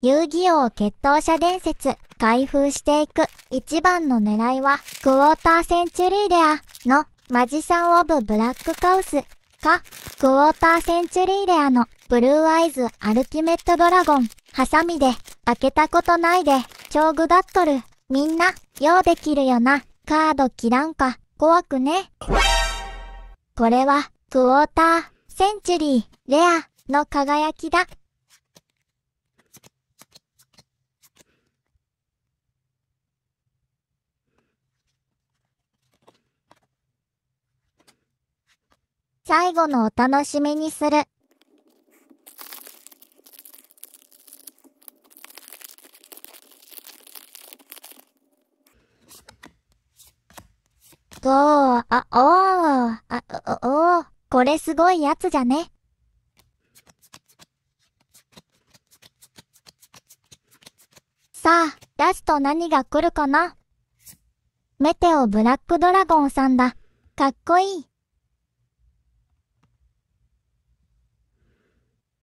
遊戯王決闘者伝説、開封していく、一番の狙いは、クォーターセンチュリーレアの、マジシャンオブブラックカウス、か、クォーターセンチュリーレアの、ブルーアイズアルティメットドラゴン、ハサミで、開けたことないで、超グダットル、みんな、用できるよな、カード切らんか、怖くね。これは、クォーター、センチュリー、レア、の輝きだ。最後のお楽しみにする。おお、あ、おお、あ、おおこれすごいやつじゃね。さあ、ラスト何が来るかなメテオブラックドラゴンさんだ。かっこいい。